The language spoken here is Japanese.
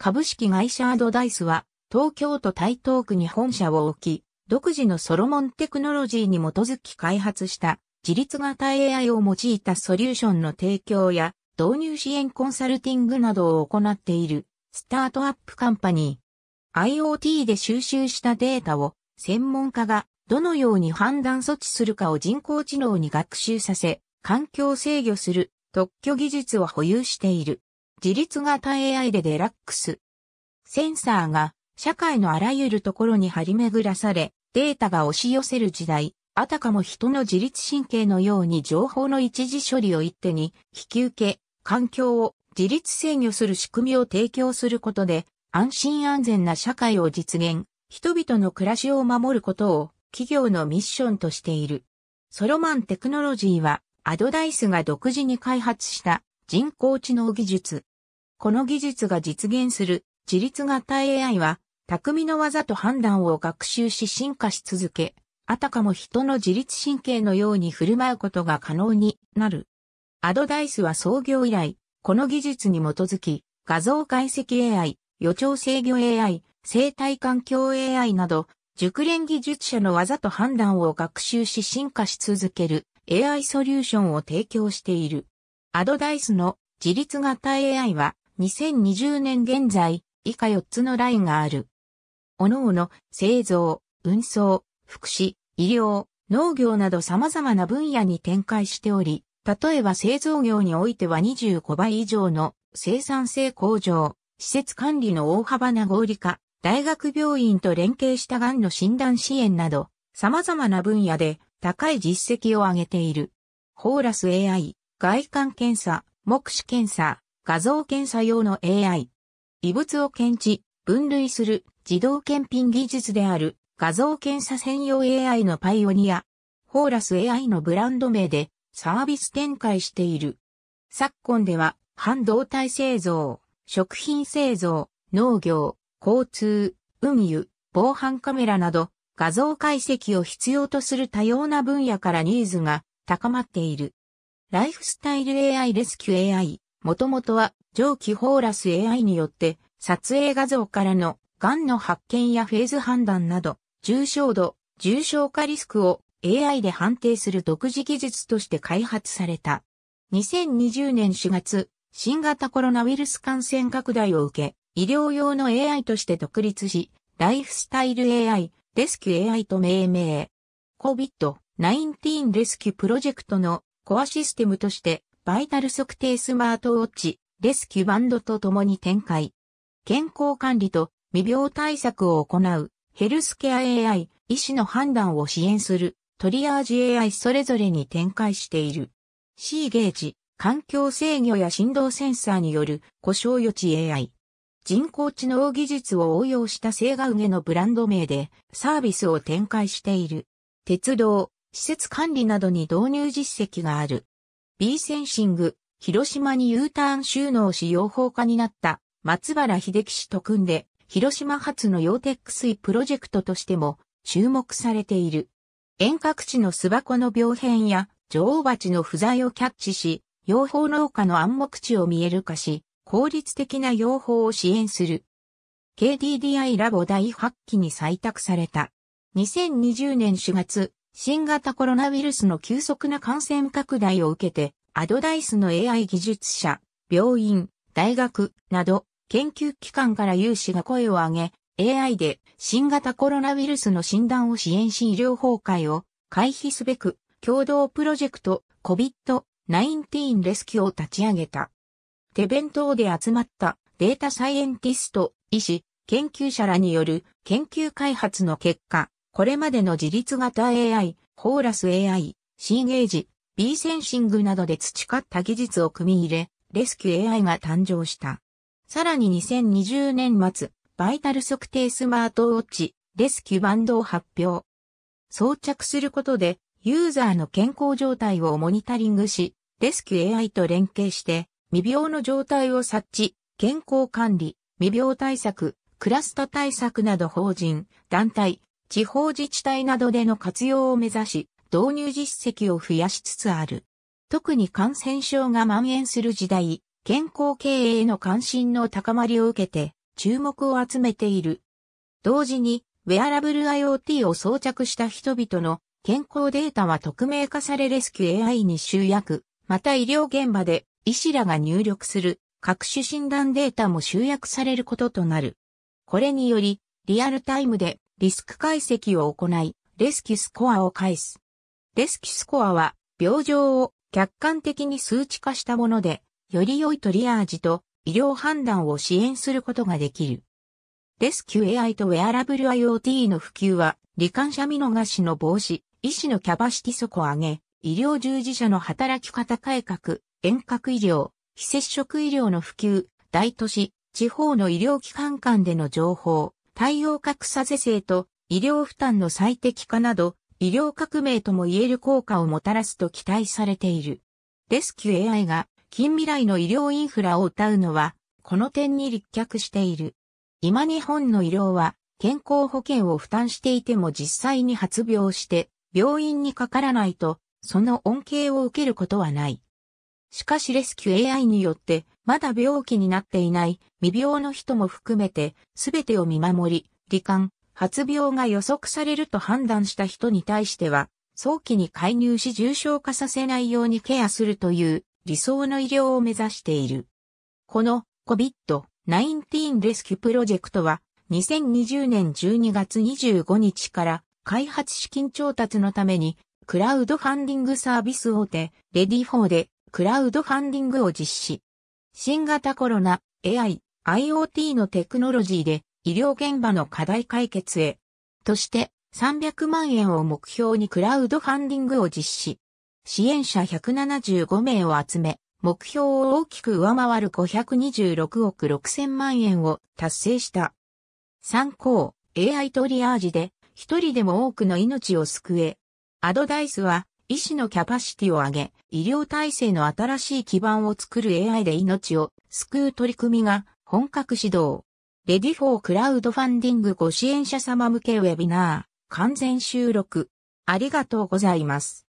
株式会社アドダイスは、東京都台東区に本社を置き、独自のソロモンテクノロジーに基づき開発した自立型 AI を用いたソリューションの提供や導入支援コンサルティングなどを行っているスタートアップカンパニー。IoT で収集したデータを専門家がどのように判断措置するかを人工知能に学習させ、環境制御する特許技術を保有している。自立型 AI でデラックス。センサーが社会のあらゆるところに張り巡らされ、データが押し寄せる時代、あたかも人の自律神経のように情報の一時処理を一手に引き受け、環境を自律制御する仕組みを提供することで、安心安全な社会を実現、人々の暮らしを守ることを企業のミッションとしている。ソロマンテクノロジーは、アドダイスが独自に開発した人工知能技術、この技術が実現する自律型 AI は、匠の技と判断を学習し進化し続け、あたかも人の自律神経のように振る舞うことが可能になる。アドダイスは創業以来、この技術に基づき、画像解析 AI、予兆制御 AI、生態環境 AI など、熟練技術者の技と判断を学習し進化し続ける AI ソリューションを提供している。アドダイスの自律型 AI は2020年現在、以下4つのラインがある。おのおの、製造、運送、福祉、医療、農業など様々な分野に展開しており、例えば製造業においては25倍以上の生産性向上、施設管理の大幅な合理化、大学病院と連携したがんの診断支援など、様々な分野で高い実績を上げている。ホーラス AI、外観検査、目視検査、画像検査用の AI。異物を検知、分類する自動検品技術である画像検査専用 AI のパイオニア。ホーラス AI のブランド名でサービス展開している。昨今では半導体製造、食品製造、農業、交通、運輸、防犯カメラなど画像解析を必要とする多様な分野からニーズが高まっている。ライフスタイル AI レスキュー AI もともとは上記ホーラス AI によって撮影画像からのがんの発見やフェーズ判断など重症度、重症化リスクを AI で判定する独自技術として開発された。2020年4月、新型コロナウイルス感染拡大を受け、医療用の AI として独立し、ライフスタイル AI、レスキュー AI と命名。COVID-19 レスキュープロジェクトのコアシステムとしてバイタル測定スマートウォッチ、レスキュバンドと共に展開。健康管理と未病対策を行う、ヘルスケア AI、医師の判断を支援する、トリアージ AI それぞれに展開している。C ゲージ、環境制御や振動センサーによる故障予知 AI。人工知能技術を応用した青瓦上のブランド名でサービスを展開している。鉄道、施設管理などに導入実績がある。B センシング、広島に U ターン収納し養蜂家になった松原秀樹氏と組んで、広島発の養鉄水プロジェクトとしても注目されている。遠隔地の巣箱の病変や女王蜂の不在をキャッチし、養蜂農家の暗黙地を見える化し、効率的な養蜂を支援する。KDDI ラボ第8期に採択された。2020年4月、新型コロナウイルスの急速な感染拡大を受けて、アドダイスの AI 技術者、病院、大学など研究機関から有志が声を上げ、AI で新型コロナウイルスの診断を支援し医療崩壊を回避すべく共同プロジェクト COVID-19 レスキューを立ち上げた。手弁当で集まったデータサイエンティスト、医師、研究者らによる研究開発の結果、これまでの自立型 AI、ホーラス AI、シエイージ、B センシングなどで培った技術を組み入れ、レスキュー AI が誕生した。さらに2020年末、バイタル測定スマートウォッチ、レスキューバンドを発表。装着することで、ユーザーの健康状態をモニタリングし、レスキュー AI と連携して、未病の状態を察知、健康管理、未病対策、クラスタ対策など法人、団体、地方自治体などでの活用を目指し、導入実績を増やしつつある。特に感染症が蔓延する時代、健康経営への関心の高まりを受けて、注目を集めている。同時に、ウェアラブル IoT を装着した人々の健康データは匿名化されレスキュー AI に集約、また医療現場で医師らが入力する各種診断データも集約されることとなる。これにより、リアルタイムでリスク解析を行い、レスキュスコアを返す。レスキュスコアは、病状を客観的に数値化したもので、より良いトリアージと医療判断を支援することができる。レスキュー AI とウェアラブル IoT の普及は、罹患者見逃しの防止、医師のキャパシティ底上げ、医療従事者の働き方改革、遠隔医療、非接触医療の普及、大都市、地方の医療機関間での情報、対応格差是正と医療負担の最適化など、医療革命とも言える効果をもたらすと期待されている。レスキュー AI が近未来の医療インフラを謳うのは、この点に立脚している。今日本の医療は、健康保険を負担していても実際に発病して、病院にかからないと、その恩恵を受けることはない。しかしレスキュー AI によって、まだ病気になっていない未病の人も含めて、すべてを見守り、罹患、発病が予測されると判断した人に対しては、早期に介入し重症化させないようにケアするという理想の医療を目指している。この COVID-19 レスキュープロジェクトは2020年12月25日から開発資金調達のためにクラウドファンディングサービス大手レディフォーでクラウドファンディングを実施。新型コロナ、AI、IoT のテクノロジーで医療現場の課題解決へ。として300万円を目標にクラウドファンディングを実施。支援者175名を集め、目標を大きく上回る526億6000万円を達成した。参考、AI トリアージで一人でも多くの命を救え。アドダイスは医師のキャパシティを上げ、医療体制の新しい基盤を作る AI で命を救う取り組みが本格始動。レディフォークラウドファンディングご支援者様向けウェビナー、完全収録。ありがとうございます。